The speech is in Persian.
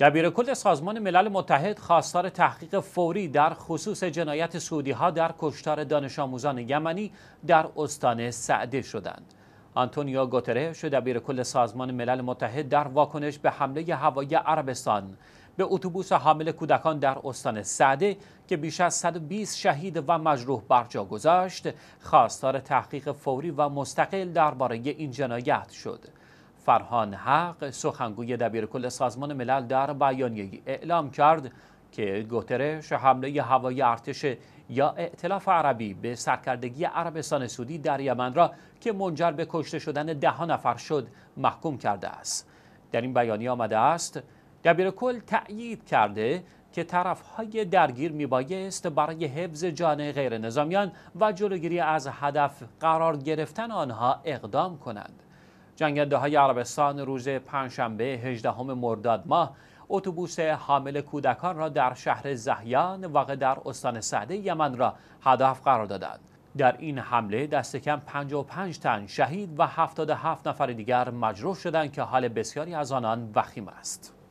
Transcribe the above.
کل سازمان ملل متحد خواستار تحقیق فوری در خصوص جنایت سعودی ها در کشتار دانش آموزان یمنی در استان سعده شدند. آنتونیو گوترش کل سازمان ملل متحد در واکنش به حمله هوایی عربستان به اتوبوس حامل کودکان در استان سعده که بیش از 120 شهید و مجروح برجا گذاشت، خواستار تحقیق فوری و مستقل درباره این جنایت شد. فرهان حق سخنگوی دبیرکل سازمان ملل در بیانیه اعلام کرد که گوترش حمله هوایی ارتش یا ائتلاف عربی به سرکردگی عربستان سعودی در یمن را که منجر به کشته شدن ده نفر شد محکوم کرده است در این بیانیه آمده است دبیرکل تأیید کرده که طرفهای درگیر میبایست برای حفظ جان غیر نظامیان و جلوگیری از هدف قرار گرفتن آنها اقدام کنند جنگنده های عربستان روز پنجشنبه 18 مرداد ماه اتوبوس حامل کودکان را در شهر زهیان واقع در استان سعده یمن را هدف قرار دادند در این حمله دست کم 55 تن شهید و 77 نفر دیگر مجروح شدند که حال بسیاری از آنان وخیم است